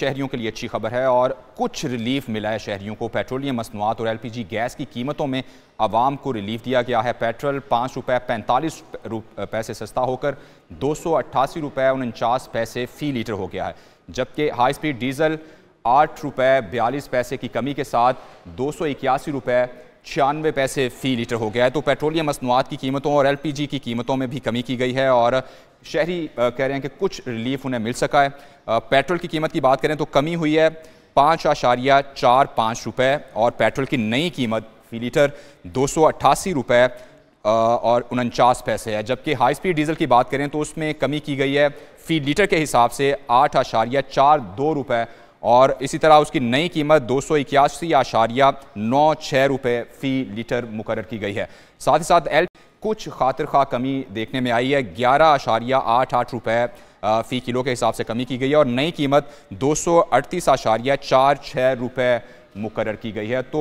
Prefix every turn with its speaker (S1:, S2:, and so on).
S1: शहरियों के लिए अच्छी खबर है और कुछ रिलीफ मिला है शहरियों को पेट्रोलियम मसनूआत और एल पी जी गैस की कीमतों में आवाम को रिलीफ दिया गया है पेट्रोल पाँच रुपये पैंतालीस पैसे सस्ता होकर दो सौ अट्ठासी रुपये उनचास पैसे फ़ी लीटर हो गया है जबकि हाई स्पीड डीजल आठ रुपये बयालीस पैसे की कमी के साथ दो सौ इक्यासी रुपये छियानवे पैसे फ़ी लीटर हो गया है तो पेट्रोलियम मसनूआत की कीमतों और एलपीजी की कीमतों में भी कमी की गई है और शहरी कह रहे हैं कि कुछ रिलीफ उन्हें मिल सका है पेट्रोल की कीमत की बात करें तो कमी हुई है पाँच आशारिया चार पाँच रुपये और पेट्रोल की नई कीमत फ़ी लीटर दो सौ अट्ठासी रुपये और उनचास पैसे है जबकि हाई स्पीड डीजल की बात करें तो उसमें कमी की गई है फ़ी लीटर के हिसाब से आठ आशारिया चार दो रुपये और इसी तरह उसकी नई कीमत दो सौ इक्यासी आशारिया नौ छः रुपये फ़ी लीटर मुकर की गई है साथ ही साथ एल कुछ खातिर खा कमी देखने में आई है ग्यारह आशारिया आठ आठ रुपये फ़ी किलो के हिसाब से कमी की गई है और नई कीमत दो सौ अड़तीस आशारिया चार छः रुपये मुकर की गई है तो